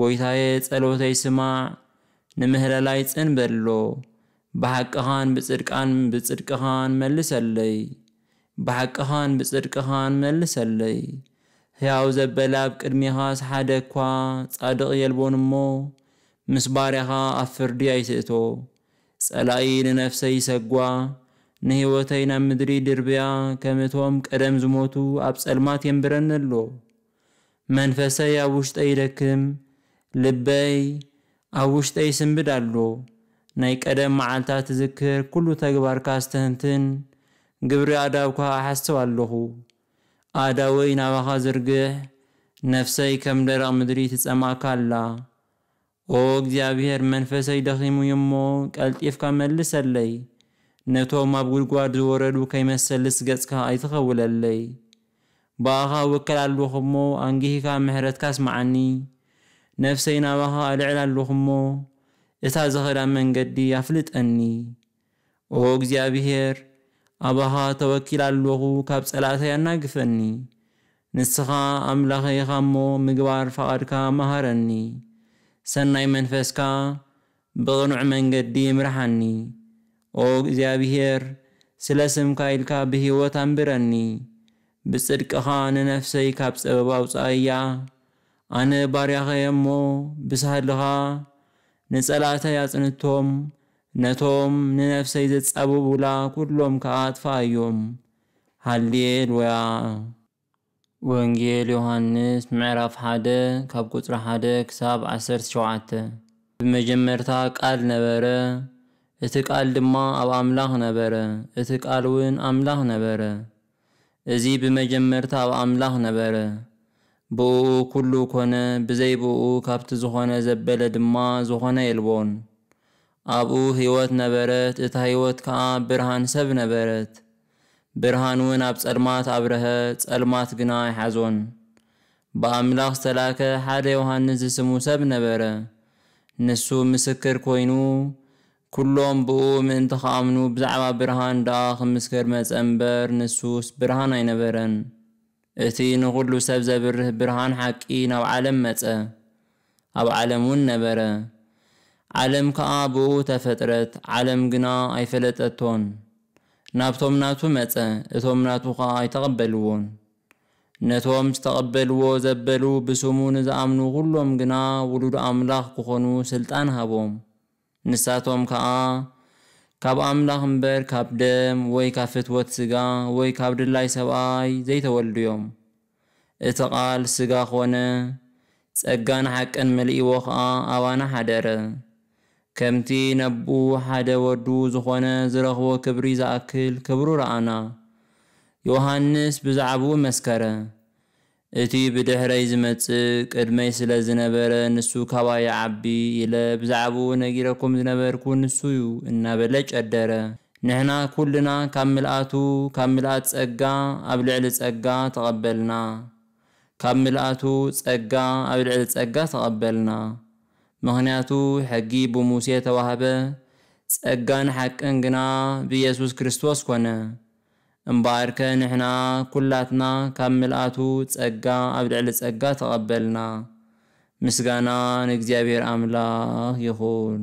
ጐይታየ ጸሎተይ ስማዕ ንምህለላይ ጽን በሎ ብሓቅኻን ብጽድቃን ብጽድቅኻን መልሰለይ ብሓቅኻን ብጽድቅኻን መልሰለይ ሕያው ዘበለ ኣብ ቅድሚኻ ሰሓደ እኳ ጻድቕ የልቦን እሞ ምስ ባርያኻ ኣብ ፍርዲ ኣይስእቶ ጸላኢ ንነፍሰይ ይሰጓ ንህይወተይ ናብ ምድሪ ድርብያ ከምእቶም ቀደም ዝሞቱ ኣብ ጸልማት የንብረኒ ኣሎ መንፈሰይ ኣብ ውሽጠ ይደክም ልበይ ኣብ ውሽጠ ይስምብድ ኣሎ ናይ ቀደም መዓልታት ትዝክር ኩሉ ተግባርካ ዝትህንትን ግብሪ ኣዳብካ ኣሓስብ ኣለኹ አእዳወይ ናባኻ ዝርግሕ ነፍሰይ ከም ደረቕ ምድሪ ትጸማዕካ ኣላ ኦ እግዚኣብሔር መንፈሰይ ደኺሙ እዩ እሞ ቀልጢፍካ መልሰለይ ነቶም ኣብ ጉድጓድ ዝወረዱ ከይመሰልስ ገጽካ ኣይትኸውለለይ ብኣኻ እውከል ኣለኹ እሞ ኣንጊሂካ ምሕረትካ ስማዓኒ ነፍሰይ ናባኻ ኣልዕል ኣለኹ እሞ እታ ዝኸዳ መንገዲ ኣፍልጠኒ ኦ እግዚኣብሔር ኣባኻ ተወኪል ኣለኹ ካብ ጸላእተይ ኣናግፈኒ ንስኻ ኣምላኸይኻ እሞ ምግባር ፈቓድካ መሃረኒ ሰናይ መንፈስካ ብቕኑዕ መንገዲ ምርሓኒ ኦ እግዚኣብሔር ስለ ስምካ ኢልካ ብህይወት ኣንብረኒ ብጽድቅኻ ንነፍሰይ ካብ ፀበብ ኣውፅኣ እያ ኣነ ባርያኸየ እሞ ብሳህልኻ ንጸላእተይ ኣጽንቶም ነቶም ንነፍሰ ይዘጸብቡላ ኩሎም እዮም ሃሌሉያ ወንጌል ዮሃንስ ምዕራፍ 1 ካብ ቁፅሪ 1 ክሳብ 17 ብመጀመርታ ቃል ነበረ እቲ ቃል ድማ ኣብ ኣምላኽ ነበረ እቲ ቃል እውን ኣምላኽ ነበረ እዚ ብመጀመርታ ኣብ ኣምላኽ ነበረ ብኡ ኩሉ ኮነ ብዘይብኡ ካብቲ ዝኾነ ዘበለ ድማ ዝኾነ የልቦን ኣብኡ ህይወት ነበረት እታ ህይወት ከዓ ብርሃን ሰብ ነበረት ብርሃን እውን ኣብ ጸልማት ኣብረሀ ጸልማት ግና ኣይሓዞን ብኣምላኽ ዝተላከ ሓደ ዮሃንስ ዝስሙ ሰብ ነበረ ንሱ ምስክር ኮይኑ ኩሎም ብኡ ምእንቲ ከኣምኑ ብዛዕባ ብርሃን ደኣ ክምስክር መፀ እምበር ንሱስ ብርሃን ኣይነበረን እቲ ንኹሉ ሰብ ዘብርህ ብርሃን ሓቂ ናብ ዓለም መፀ ኣብ ዓለም እውን ነበረ ዓለም ከዓ ብኡ ተፈጥረት ዓለም ግና ኣይፈለጠቶን ናብቶም ናቱ መፀ እቶም ናቱ ከዓ ኣይተቐበልዎን ነቶም ዝተቐበልዎ ዘበሉ ብስሙ ንዝኣምኑ ኩሎም ግና ውሉድ ኣምላኽ ክኾኑ ስልጣን ሃቦም ንሳቶም ከዓ ካብ ኣምላኽ እምበር ካብ ደም ወይ ካብ ፍትወት ስጋ ወይ ካብ ድላይ ሰብኣይ ዘይተወልዱ እዮም እቲ ቓል ስጋ ኾነ ጸጋን ሓቅን መሊእዎ ከዓ ኣባና ሓደረ ከምቲ ነቡ ሓደ ወዱ ዝኾነ ዝረኽቦ ክብሪ ዝኣክል ክብሩ ረኣና። ዮሃንስ ብዛዕብኡ መስከረ። እቲ ብድሕረይ ዝመጽእ ቅድመይ ስለ ዝነበረ ንሱ ካባይ ዓቢ ኢለ ብዛዕብኡ ነጊረኩም ዝነበርኩ ንሱ እዩ እናበለ ጨደረ። ንሕና ኩልና ካብ ምልኣቱ ካብ ምልኣት ጸጋ ኣብ ልዕሊ ጸጋ ተቐበልና ካብ ምልኣቱ ጸጋ ኣብ ልዕሊ ጸጋ ተቐበልና ምክንያቱ ሕጊ ብሙሴ ተዋህበ፣ ጸጋን ሓቅን ግና ብኢየሱስ ክርስቶስ ኮነ። እምበኣርከ ንሕና ኩላትና ካብ ምልኣቱ ጸጋ ኣብ ልዕሊ ጸጋ ተቐበልና። ምስጋና ንእግዚኣብሔር ኣምላኽ ይኹን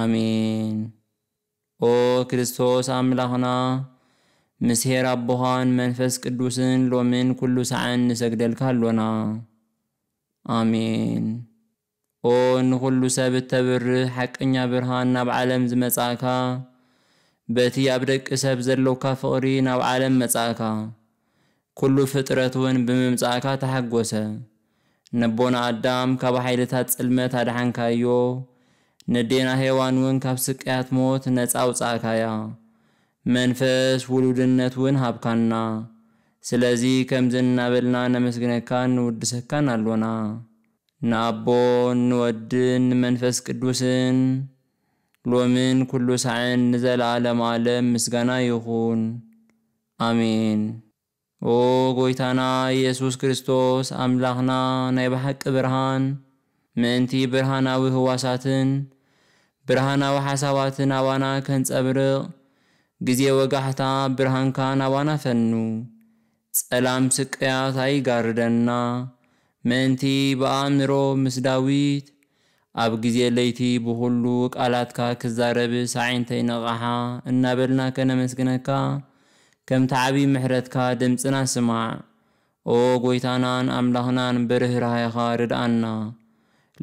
ኣሜን። ኦ ክርስቶስ ኣምላኽና ሄር ኣቦኻን መንፈስ ቅዱስን ሎምን ኩሉ ሰዓን ንሰግደልካ ኣሎና ኣሜን። ኦ ንኹሉ ሰብ እተብርህ ሓቀኛ ብርሃን ናብ ዓለም ዝመጻእካ በቲ ኣብ ደቂ ሰብ ዘለውካ ፍቕሪ ናብ ዓለም መጻእካ ኩሉ ፍጥረት እውን ብምምጻእካ ተሓጐሰ ነቦና ኣዳም ካብ ሓይልታት ጽልመት ኣድሓንካዮ ነዴና ሄዋን እውን ካብ ስቀያት ሞት ነፃ ውፃእካያ መንፈስ ውሉድነት እውን ሃብካና ስለዚ ከምዚ እናበልና ነመስግነካን ንውድሰካን ኣሎና ንኣቦን ንወድን ንመንፈስ ቅዱስን ሎምን ኩሉ ሳዕን ንዘለዓለም ዓለም ምስጋና ይኹን ኣሜን። ኦ ጎይታና ኢየሱስ ክርስቶስ ኣምላኽና ናይ ብሓቂ ብርሃን ምእንቲ ብርሃናዊ ህዋሳትን ብርሃናዊ ሓሳባትን ኣባና ከንጸብርቕ ግዜ ወጋሕታ ብርሃንካ ናባና ፈኑ ጸላም ስቀያት ኣይጋርደና ምእንቲ ብኣእምሮ ምስ ዳዊት ኣብ ግዜ ለይቲ ብኹሉ ቃላትካ ክዛረብ ሳዒንተይ ነቕሓ እናበልና ከነመስግነካ ከምቲ ዓብዪ ምሕረትካ ድምፅና ስማዕ ኦ ጎይታናን ኣምላኽናን ብርህራሃይኻ ርድኣና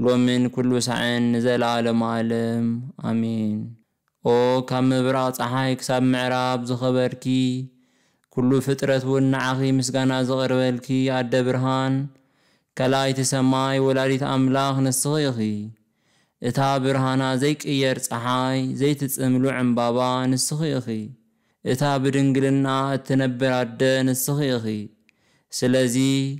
ሎምን ኩሉ ሳዕን ንዘለኣለም ዓለም ኣሜን ኦ ካብ ምብራቕ ፀሓይ ክሳብ ምዕራብ ዝኸበርኪ ኩሉ ፍጥረት እውን ንዓኺ ምስጋና ዘቕርበልኪ ኣደ ብርሃን كلاي تسماي ولاريت أملاخ نستغيخي إتا برهانا زيك إير تسحاي زي تسملو عن بابا نستغيخي إتا برنجلنا تنبر عد نستغيخي سلازي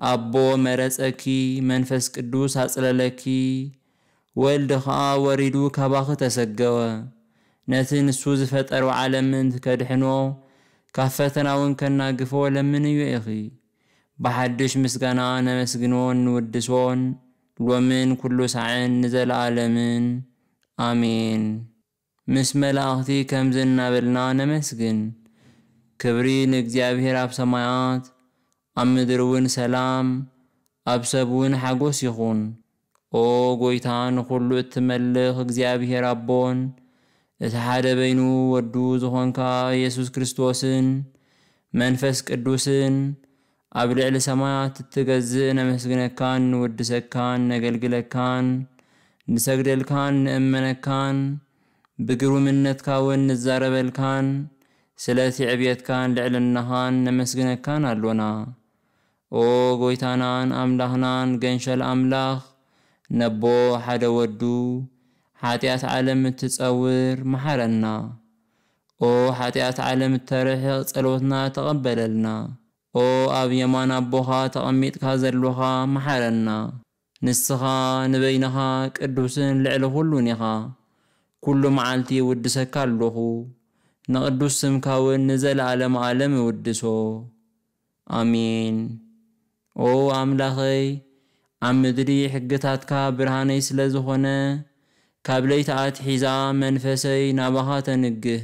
أبو مرس أكي منفس كدوس هسللكي ولدخا وريدو كباخ تسقوا نتين السوز فتر وعلم انت كدحنو كفتنا ونكنا قفو لمن يؤخي በሐድሽ ምስጋና ነመስግኖን ንውድሶን ሎምን ኩሉ ሳዕን ንዘለዓለምን አሜን። ምስ መላእኽቲ ከምዚ እናበልና ነመስግን። ክብሪ ንእግዚኣብሔር ኣብ ሰማያት ኣብ ምድሪ እውን ሰላም ኣብ ሰብ እውን ሓጎስ ይኹን። ኦ ጎይታ ንኹሉ እትመልኽ እግዚአብሔር ኣቦን እቲ ሓደ በይኑ ወዱ ዝኾንካ ኢየሱስ ክርስቶስን መንፈስ ቅዱስን ኣብ ልዕሊ ሰማያት እትገዝእ ነመስግነካን ንወድሰካን ነገልግለካን ንሰግደልካን ንእመነካን ብግሩምነትካ እውን ንዛረበልካን ስለ እቲ ዕብየትካን ልዕልናኻን ነመስግነካን ኣሎና ኦ ጎይታናን ኣምላኽናን ገንሸል ኣምላኽ ነቦ ሓደ ወዱ ሓጢኣት ዓለም እትፀውር መሓረና ኦ ሓጢኣት ዓለም እተርሕቕ ጸሎትና ተቐበለልና ኦ ኣብ የማን ኣቦኻ ተቐሚጥካ ዘለኻ መሓረና ንስኻ ንበይንኻ ቅዱስን ልዕሊ ኩሉን ኢኻ ኩሉ መዓልቲ ይውድሰካ ኣለኹ ንቅዱስ ስምካ እውን ንዘለኣለም ኣለም ይውድሶ ኣሚን ኦ ኣምላኸይ ኣብ ምድሪ ሕግታትካ ብርሃነይ ስለ ዝኾነ ካብ ለይቲኣት ሒዛ መንፈሰይ ናባኻ ተንግህ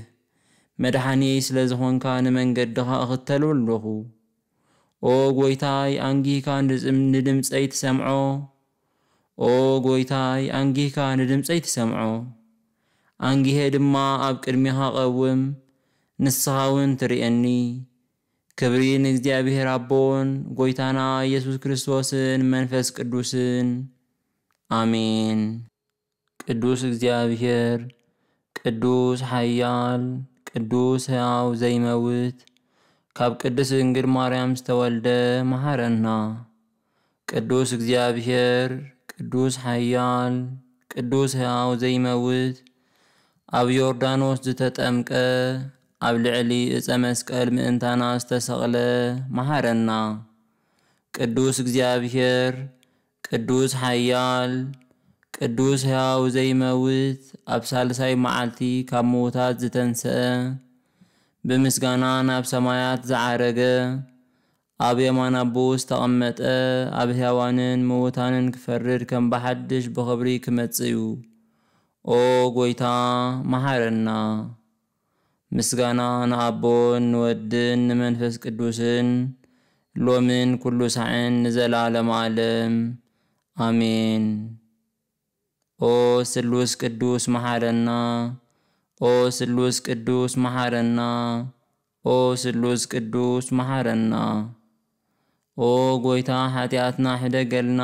መድሓንየይ ስለ ዝኾንካ ንመንገድኻ እኽተሉ ኣለኹ ኦ ጎይታይ አንጊህካ ንድምፀይ ትሰምዖ ኦ ጎይታይ አንጊህካ ንድምፀይ ትሰምዖ አንጊሄ ድማ ኣብ ቅድሚኻ ቐውም ንስኻ እውን ትርእየኒ ክብሪ ንእግዚኣብሔር ኣቦን ጎይታና ኢየሱስ ክርስቶስን መንፈስ ቅዱስን ኣሜን። ቅዱስ እግዚአብሔር ቅዱስ ሓያል ቅዱስ ሕያው ዘይመውት ካብ ቅድስ ድንግል ማርያም ዝተወልደ መሃረና። ቅዱስ እግዚአብሔር ቅዱስ ሓያል ቅዱስ ህያው ዘይመውት ኣብ ዮርዳኖስ ዝተጠምቀ ኣብ ልዕሊ እፀ መስቀል ምእንታና ዝተሰቕለ መሃረና። ቅዱስ እግዚአብሔር ቅዱስ ሓያል ቅዱስ ህያው ዘይመውት ኣብ ሳልሳይ መዓልቲ ካብ ምዉታት ዝተንስአ ብምስጋና ናብ ሰማያት ዝዓረገ ኣብ የማን ኣቦ ዝተቐመጠ ኣብ ህያዋንን ምዉታንን ክፈርድ ከም ብሓድሽ ብኽብሪ ክመጽእ እዩ ኦ ጐይታ መሓረና ምስጋና ንኣቦን ንወድን ንመንፈስ ቅዱስን ሎምን ኩሉ ሳዕን ንዘላለም ኣለም ኣሜን ኦ ስሉስ ቅዱስ መሓረና ኦ ስሉስ ቅዱስ መሐረና ኦ ስሉስ ቅዱስ መሐረና። ኦ ጎይታ ኃጢአትና ሕደገልና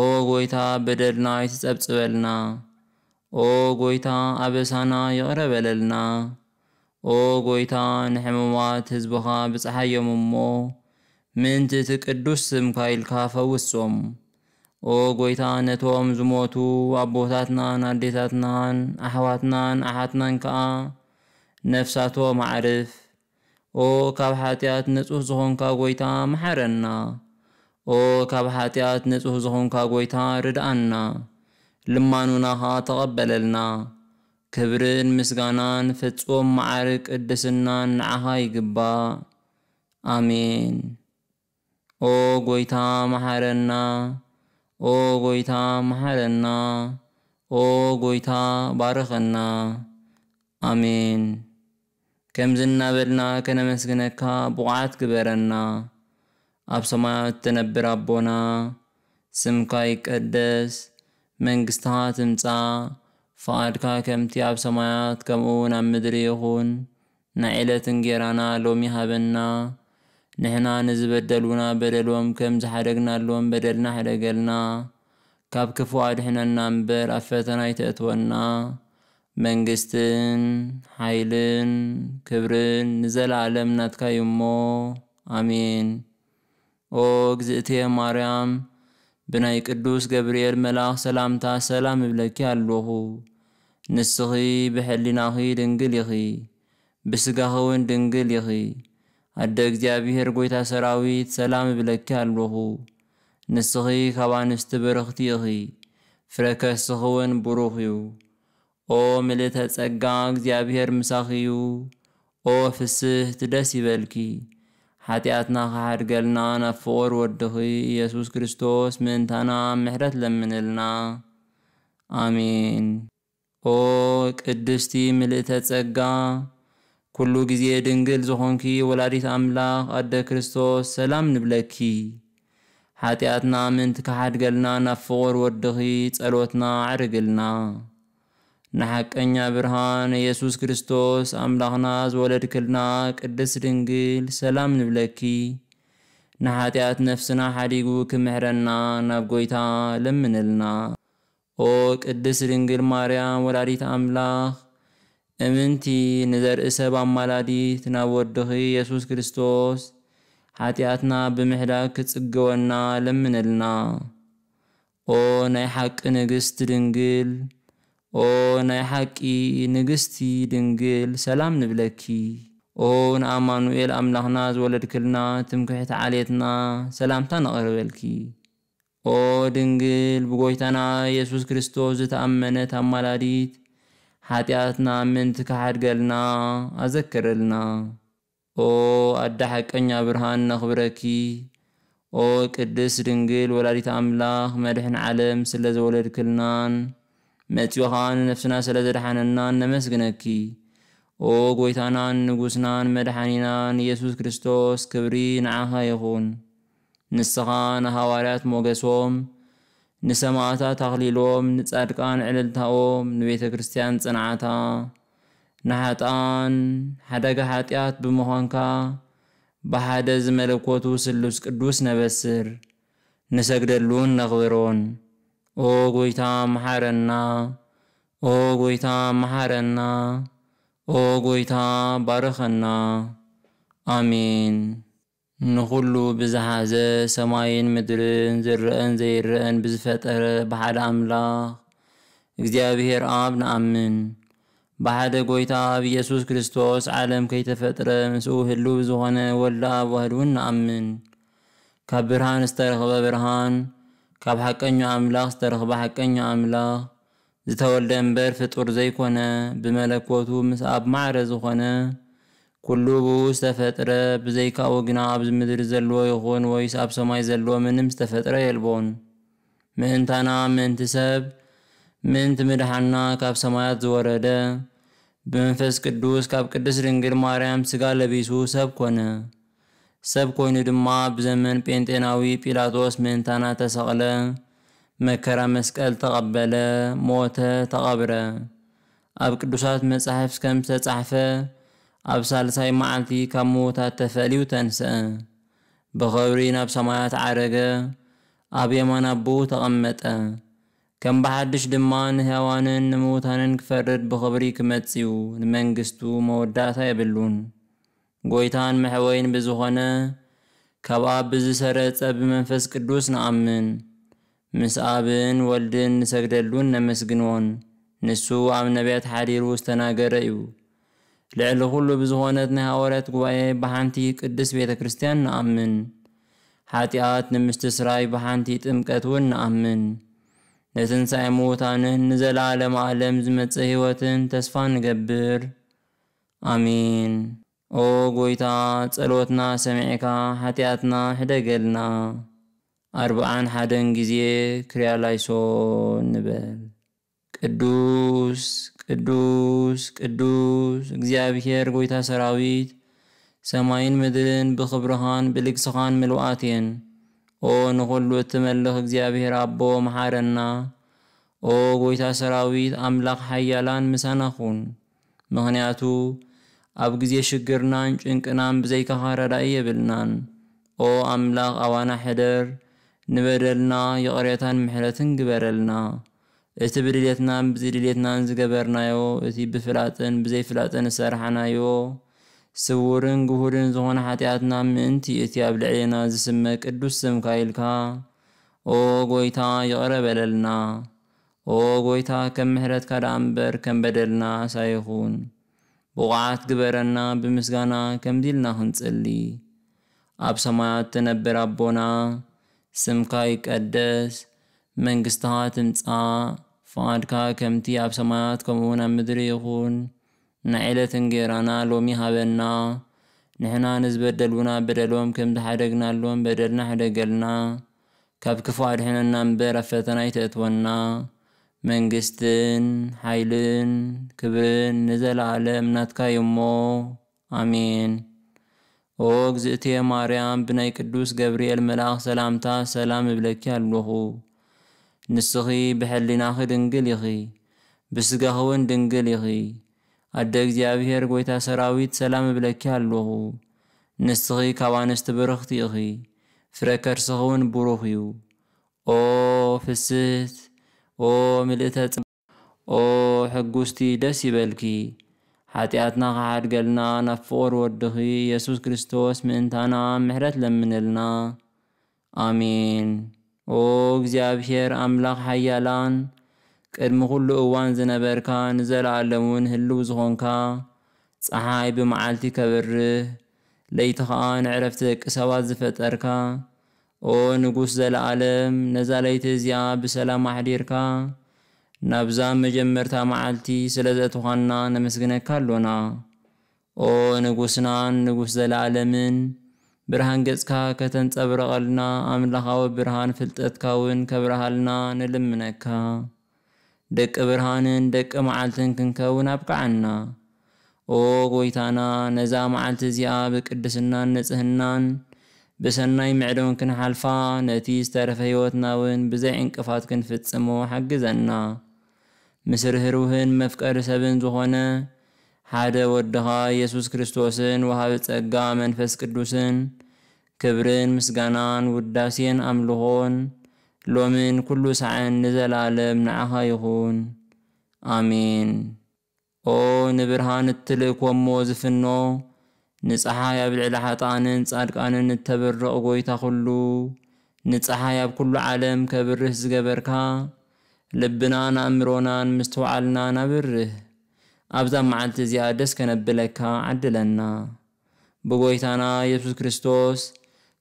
ኦ ጎይታ በደልና ይትጸብጽበልና ኦ ጎይታ ኣበሳና ይቕረበለልና ኦ ጎይታ ንሕሙማት ህዝብኻ ብፀሓዮም እሞ ምእንቲ እቲ ቅዱስ ስምካ ኢልካ ፈውሶም። ኦ ጎይታ ነቶም ዝሞቱ ኣቦታትናን ኣዴታትናን ኣሕዋትናን ኣሓትናን ከዓ ነፍሳቶም ዓርፍ ኦ ካብ ሓጢኣት ንጹህ ዝኾንካ ጎይታ መሓረና ኦ ካብ ሓጢኣት ንጹህ ዝኾንካ ጎይታ ርድኣና ልማኑናኻ ተቐበለልና ክብርን ምስጋናን ፍጹም መዓር ቅድስናን ንዓኻ ይግባእ ኣሜን ኦ ጎይታ መሓረና ओ गोइथा महारन्ना ओ गोइथा ባረኸና አሜን ከም ዝናበልና ከነመስግነካ ብቑዓት ግበረና ኣብ ሰማያት እትነብር ኣቦና ስምካ ይቀደስ መንግስትኻ ትምፃእ ፍቓድካ ከምቲ ኣብ ሰማያት ከምኡ እውን ኣብ ምድሪ ይኹን ናይ ዕለት እንጌራና ሎሚ ሃበና ንሕና ንዝበደሉና በደልዎም ከም ዝሓደግናሎም በደልና ሓደገልና ካብ ክፉ ኣድሕነና እምበር ኣብ ፈተና ይተእትወና መንግስትን ሓይልን ክብርን ንዘለኣለም ናትካ እዩ እሞ ኣሜን። ኦ እግዝእትየ ማርያም ብናይ ቅዱስ ገብርኤል መልኣኽ ሰላምታ ሰላም እብለኪ ኣለኹ። ንስኺ ብሕሊናኺ ድንግል ኢኺ ብስጋኺ እውን ድንግል ኢኺ አደ እግዚኣብሔር ጐይታ ሰራዊት ሰላም እብለኪ ኣለኹ ንስኺ ካብ ኣንስቲ ብርኽቲ ኢኺ ፍረ ከስኺ እውን ብሩኽ እዩ ኦ ምልእተ ጸጋ እግዚኣብሔር ምሳኺ እዩ ኦ ፍስሕቲ ደስ ይበልኪ ሓጢኣትና ኸሓድገልና ናብ ፍቑር ወድኺ ኢየሱስ ክርስቶስ ምእንታና ምሕረት ለምንልና ኣሜን ኦ ቅድስቲ ምልእተ ጸጋ ኩሉ ጊዜ ድንግል ዝኾንኪ ወላዲት ኣምላኽ ኣደ ክርስቶስ ሰላም ንብለኪ ሓጢኣትና ምእንቲ ካሓድገልና ናብ ፍቑር ወድኺ ጸሎትና ዕርግልና ንሓቀኛ ብርሃን ኢየሱስ ክርስቶስ ኣምላኽና ዝወለድክልና ቅድስ ድንግል ሰላም ንብለኪ ንሓጢኣት ነፍስና ሓዲጉ ክምሕረና ናብ ጐይታ ለምንልና ኦ ቅድስ ድንግል ማርያም ወላዲት ኣምላኽ እምንቲ ኣማላዲት ናብ ወድኺ የሱስ ክርስቶስ ሓጢኣትና ብምሕላክ ክጽግወና ለምነልና። ኦ ናይ ሓቂ ንግስቲ ድንግል ኦ ናይ ሓቂ ንግስቲ ድንግል ሰላም ንብለኪ ኦ ንኣማኑኤል ኣምላኽና ዝወለድክልና ትምክሕቲ ዓሌትና ሰላምታ ነቕርበልኪ ኦ ድንግል ብጐይታና የሱስ ክርስቶስ ዝተኣመነት ኣማላዲት ኃጢአትና ምንት ካሓድገልና ኣዘክረልና ኦ ኣዳ ሓቀኛ ብርሃን ነኽብረኪ ኦ ቅድስ ድንግል ወላዲት ኣምላኽ መድሕን ዓለም ስለ ዘወለድክልናን መጺኡኻ ንነፍስና ስለ ዘድሓነናን ነመስግነኪ ኦ ጐይታናን ንጉስናን መድሓኒናን ኢየሱስ ክርስቶስ ክብሪ ንዓኻ ይኹን ንስኻ ንሃዋርያት ሞገሶም ንሰማዕታ ኣኽሊሎም ንጻድቃን ዕልልታኦም ንቤተ ክርስትያን ጽንዓታ ንሓጣን ሓደጋ ሓጢኣት ብምዃንካ ብሓደ ዝመለኮቱ ስሉስ ቅዱስ ነበስር ንሰግደሉን ነኽብሮን ኦ ጐይታ መሓረና ኦ ጐይታ መሓረና ኦ ጐይታ ባረኸና ኣሜን نخلو بزهازة سماين مدرن زرن زيرن بزفتر بحد أملاخ اغزيابهير آب نأمن بحد قويتا بيسوس كريستوس عالم كي تفتر مسوه اللو بزغنة ولا وهلون نأمن كاب برهان استرخب برهان كاب حقن أملاخ استرخب حقن أملاخ زتاول امبر فطور زيكونا بملكوتو مساب معرز زغنه ኩሉ ብኡ ዝተፈጥረ ብዘይካብኡ ግና ኣብዚ ምድሪ ዘለዎ ይኹን ወይስ ኣብ ሰማይ ዘለዎ ምንም ዝተፈጥረ የልቦን ምእንታና ምእንቲ ሰብ ምእንቲ ምድሓና ካብ ሰማያት ዝወረደ ብመንፈስ ቅዱስ ካብ ቅድስ ድንግል ማርያም ስጋ ለቢሱ ሰብ ኮነ ሰብ ኮይኑ ድማ ብዘመን ጴንጤናዊ ጲላጦስ ምእንታና ተሰቕለ መከራ መስቀል ተቐበለ ሞተ ተቐብረ ኣብ ቅዱሳት መጻሕፍት ከም ዝተጻሕፈ ኣብ ሳልሳይ መዓልቲ ካብ ሞታት ተፈልዩ ተንስአ ብኸብሪ ናብ ሰማያት ዓረገ ኣብ የማን ኣቦ ተቐመጠ ከም ብሓድሽ ድማ ንሕያዋንን ንምዉታንን ክፈርድ ብኽብሪ ክመጽዩ ንመንግስቱ መወዳእታ የብሉን ጎይታን ምሕወይን ብዝኾነ ካብ ኣብ ብዝሰረጸ ብመንፈስ ቅዱስ ንኣምን ምስ ኣብን ወልድን ንሰግደሉን ነመስግንዎን ንሱ ኣብ ነቢያት ሓዲሩ ዝተናገረ እዩ ልዕሊ ኩሉ ብዝኾነት ናይ ሃዋርያት ጉባኤ ብሓንቲ ቅድስ ቤተ ክርስቲያን ንኣምን። ሓጢኣት ንምስትስራይ ብሓንቲ ጥምቀት እውን ንኣምን። ንትንሣኤ ምዉታንን ንዘለዓለም ዓለም ዝመጽእ ህይወትን ተስፋ ንገብር። ኣሚን። ኦ ጐይታ ጸሎትና ሰሚዕካ ሓጢኣትና ሕደገልና። ኣርብዓን ሓደን ግዜ ክርያላይሶ ንበል። ቅዱስ ቅዱስ ቅዱስ እግዚአብሔር ጎይታ ሰራዊት ሰማይን ምድርን ብኽብርኻን ብልግስኻን ምልውኣት እየን። ኦ ንኹሉ እትመልኽ እግዚአብሔር ኣቦ መሓረና። ኦ ጎይታ ሰራዊት ኣምላኽ ሓያላን ምሳናኹን ምክንያቱ ምኽንያቱ ኣብ ግዜ ሽግርናን ጭንቅናን ብዘይካኻ ረዳኢ የብልናን። ኦ ኣምላኽ ኣዋና ሕደር ንበደልና የቕሬታን ምሕረትን ግበረልና። እቲ ብድሌትና ብዝድሌትናን ዝገበርናዮ እቲ ብፍላጥን ብዘይፍላጥን ዝሰርሓናዮ ስውርን ግሁድን ዝኾነ ሓጢኣትና ምእንቲ እቲ ኣብ ልዕልና ዝስመ ቅዱስ ስምካ ኢልካ ኦ ጎይታ ይቕረ በለልና ኦ ጎይታ ከም ምሕረትካ ደኣ እምበር ከም በደልና ኣሳይኹን ብቑዓት ግበረና ብምስጋና ከምዚ ኢልና ክንጽሊ ኣብ ሰማያት ትነብር ኣቦና ስምካ ይቀደስ መንግስትኻ ትምጻእ ፍቓድካ ከምቲ ኣብ ሰማያት ከምኡውን ኣብ ምድሪ ይኹን። ንዓይለት እንጌራና ሎሚ ሃበና ንሕና ንዝበደልውና በደሎም ከም ዝሓደግናሎም በደልና ሕደገልና ካብ ክፉ ኣድሕነና እምበር ኣብ ፈተና ይተእትወና መንግስትን ሓይልን ክብርን ንዘለኣለም ናትካ እሞ ኣሜን። ኦ እግዝእትየ ማርያም ብናይ ቅዱስ ገብርኤል መልኣኽ ሰላምታ ሰላም እብለኪ ኣለኹ። نسخي بحل ناخي دنگل يخي بسقهون دنگل يخي أدك جابهر قويتا سراويت سلام بلكي اللوغو نسخي كوانست برخت يخي فرکر سخون بروخيو او فسيت او ملتت او حقوستي دسي بلكي حتى اتنا قاعد قلنا نفور وردخي يسوس كريستوس من تانا محرت لمنلنا امين ኦ እግዚአብሔር አምላኽ ሓያላን ቅድሚ ኩሉ እዋን ዝነበርካ እውን ህልው ዝኾንካ ፀሓይ ብመዓልቲ ከብርህ ለይቲ ኸዓ ንዕረፍቲ ደቂ ሰባት ዝፈጠርካ ኦ ንጉስ ዘለኣለም ነዛ ለይቲ እዚኣ ብሰላም ኣሕዲርካ ናብዛ መጀመርታ መዓልቲ ስለ ዘእትኻና ነመስግነካ ኣሎና ኦ ንጉስናን ንጉስ ዘለኣለምን برهان جزكا كتن تبرقلنا أملاخا فلتت كاوين كبرهالنا نلمنكا دك برهان دك معالتن كنكون أبقعنا أو غويتانا نزا معالت زيا بقدسنا نزهنان بسناي معدون كنحالفا نتي استرف هيوتناون بزي انقفات كنفتسمو حقزنا مسرهروهن مفقر سبن زخونه ሓደ ወድኻ ኢየሱስ ክርስቶስን ወሃቢ ጸጋ መንፈስ ቅዱስን ክብርን ምስጋናን ውዳሴን ኣምልኾን ሎምን ኩሉ ሰዓን ንዘላለም ንዓኻ ይኹን ኣሜን ኦ ንብርሃን እትልእኮሞ ዝፍኖ ንፀሓይ ኣብ ልዕሊ ሓጣንን ጻድቃንን እተበርቕ ጐይታ ኹሉ ንፀሓይ ኣብ ኩሉ ዓለም ከብርህ ዝገበርካ ልብናን ኣእምሮናን ምስተውዓልናን ኣብርህ ኣብዛ መዓልቲ እዚኣ ደስ ከነብለካ ዓድለና ብጎይታና ኢየሱስ ክርስቶስ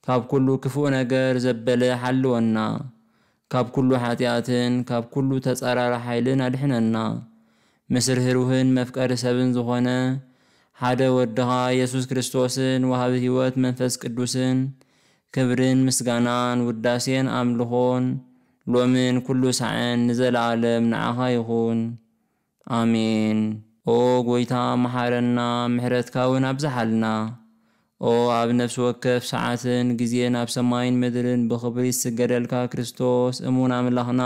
ካብ ኩሉ ክፉእ ነገር ዘበለ ሓልወና ካብ ኩሉ ሓጢኣትን ካብ ኩሉ ተጻራራ ሓይልን ኣድሕነና ምስ ህሩህን መፍቀሪ ሰብን ዝኾነ ሓደ ወድኻ ኢየሱስ ክርስቶስን ወሃቢ ህይወት መንፈስ ቅዱስን ክብርን ምስጋናን ውዳሴን ኣምልኾን ሎምን ኩሉ ሳዕን ንዘለኣለም ንዓኻ ይኹን ኣሜን ኦ ጎይታ መሓረና ምሕረትካ እውን ኣብዝሓልና ኦ ኣብ ነፍሲ ወከፍ ሰዓትን ግዜን ኣብ ሰማይን ምድርን ብክብሪ ዝስገደልካ ክርስቶስ እሙን ኣምላኽና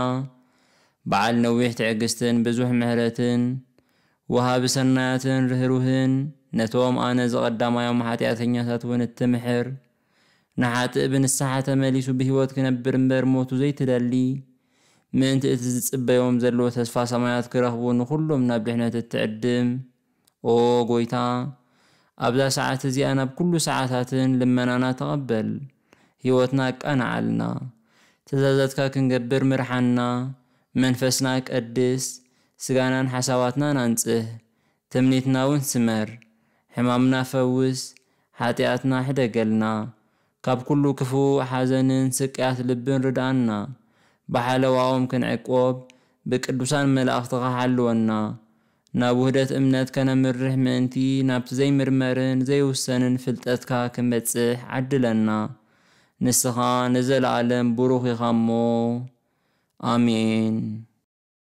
በዓል ነዊሕ ትዕግስትን ብዙሕ ምሕረትን ወሃቢ ሰናያትን ርህሩህን ነቶም ኣነ ዝቐዳማዮም ሓጢኣተኛታት እውን እትምሕር ንሓጥእ ብንስሓ ተመሊሱ ብሂወት ክነብር እምበር ሞቱ ዘይትደሊ ምእንቲ እቲ ዝፅበዮም ዘለዎ ተስፋ ሰማያት ክረኽቡ ንኩሎም ናብ ድሕነት እትዕድም ኦ ጎይታ ኣብዛ ሰዓት እዚኣ ናብ ኩሉ ሰዓታትን ልመናና ተቐበል ህይወትና ኣቃንዓልና ትእዛዛትካ ክንገብር ምርሓና መንፈስና ቀድስ ስጋናን ሓሳባትናን ኣንፅህ ትምኒትና እውን ስመር ሕማምና ፈውስ ሓጢኣትና ሕደገልና ካብ ኩሉ ክፉእ ሓዘንን ስቅያት ልብን ርዳኣና كن عقوب بحالواهم كنعقوب بقدسان ملأخت غحلونا نابوهدة امنات كان مرح منتي نابت زي مرمرن زي وسنن فلتتكا كمتسح عدلنا نسخان نزل عالم بروخي خمو آمين